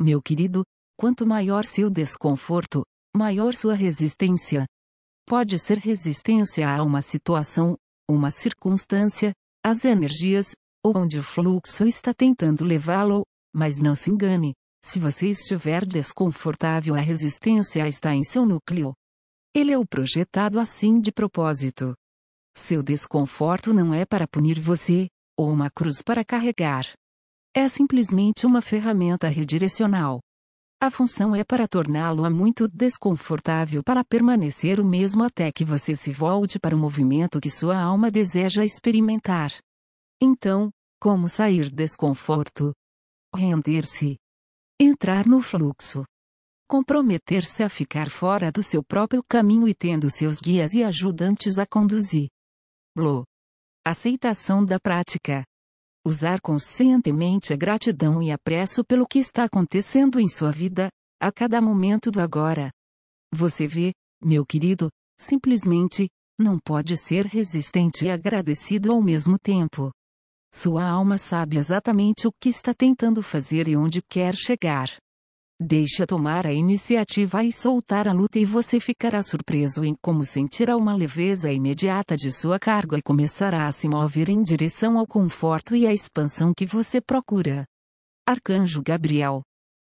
Meu querido, quanto maior seu desconforto, maior sua resistência. Pode ser resistência a uma situação, uma circunstância, as energias, ou onde o fluxo está tentando levá-lo, mas não se engane, se você estiver desconfortável, a resistência está em seu núcleo. Ele é o projetado assim de propósito. Seu desconforto não é para punir você, ou uma cruz para carregar. É simplesmente uma ferramenta redirecional. A função é para torná-lo muito desconfortável para permanecer o mesmo até que você se volte para o movimento que sua alma deseja experimentar. Então, como sair desconforto? Render-se. Entrar no fluxo. Comprometer-se a ficar fora do seu próprio caminho e tendo seus guias e ajudantes a conduzir. Blo. Aceitação da prática usar conscientemente a gratidão e apreço pelo que está acontecendo em sua vida, a cada momento do agora. Você vê, meu querido, simplesmente, não pode ser resistente e agradecido ao mesmo tempo. Sua alma sabe exatamente o que está tentando fazer e onde quer chegar. Deixa tomar a iniciativa e soltar a luta e você ficará surpreso em como sentirá uma leveza imediata de sua carga e começará a se mover em direção ao conforto e à expansão que você procura. Arcanjo Gabriel